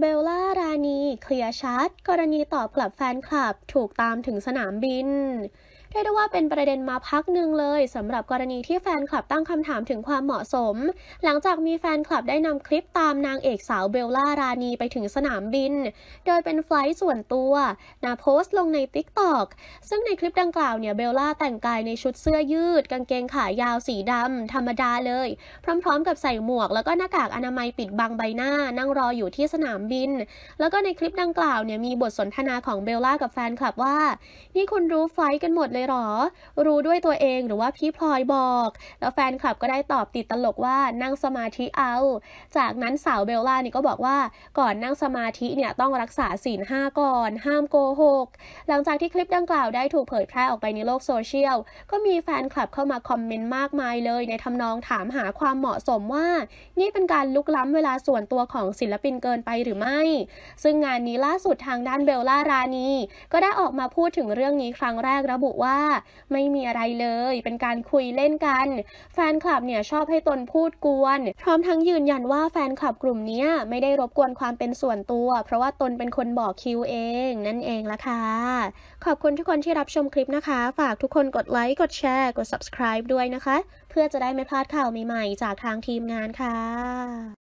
เบลล่า รานีเคลียร์ชัด กรณีตอบกลับแฟนคลับถูกตามถึงสนามบินเรียกได้ว่าเป็นประเด็นมาพักหนึ่งเลยสำหรับกรณีที่แฟนคลับตั้งคำถามถึงความเหมาะสม หลังจากมีแฟนคลับได้นำคลิปตามนางเอกสาวเบลล่ารานีไปถึงสนามบิน โดยเป็นไฟล์ส่วนตัวนาโพสต์ลงในทิกตอกซึ่งในคลิปดังกล่าวเนี่ยเบลล่าแต่งกายในชุดเสื้อยืด กางเกงขายาวสีดำธรรมดาเลย พร้อม ๆ กับใส่หมวก แล้วก็หน้ากากอนามัยปิดบังใบหน้า นั่งรออยู่ที่สนามบินแล้วก็ในคลิปดังกล่าวเนี่ยมีบทสนทนาของเบลล่ากับแฟนคลับว่านี่คุณรู้ไฟล์กันหมดลยหรอรู้ด้วยตัวเองหรือว่าพี่พลอยบอก แล้วแฟนคลับก็ได้ตอบติดตลกว่านั่งสมาธิเอา จากนั้นสาวเบลล่านี่ก็บอกว่า ก่อนนั่งสมาธิเนี่ยต้องรักษาศีลห้าก่อนห้ามโกหก หลังจากที่คลิปดังกล่าวได้ถูกเผยแพร่ออกไปในโลกโซเชียลก็มีแฟนคลับเข้ามาคอมเมนต์มากมายเลย ในทำนองถามหาความเหมาะสมว่า นี่เป็นการลุกล้ำเวลาส่วนตัวของศิลปินเกินไปหรือไม่ ซึ่งงานนี้ล่าสุดทางด้านเบลล่ารานีก็ได้ออกมาพูดถึงเรื่องนี้ครั้งแรกระบุว่า่าไม่มีอะไรเลย เป็นการคุยเล่นกัน แฟนคลับเนี่ย ชอบให้ตนพูดกวน พร้อมทั้งยืนยันว่าแฟนคลับกลุ่มนี้ไม่ได้รบกวนความเป็นส่วนตัว เพราะว่าตนเป็นคนบอกคิวเอง นั่นเองละค่ะ ขอบคุณทุกคนที่รับชมคลิปนะคะ ฝากทุกคนกดไลค์ กดแชร์ กด subscribe ด้วยนะคะ เพื่อจะได้ไม่พลาดข่าวใหม่ ๆ จากทางทีมงานค่ะ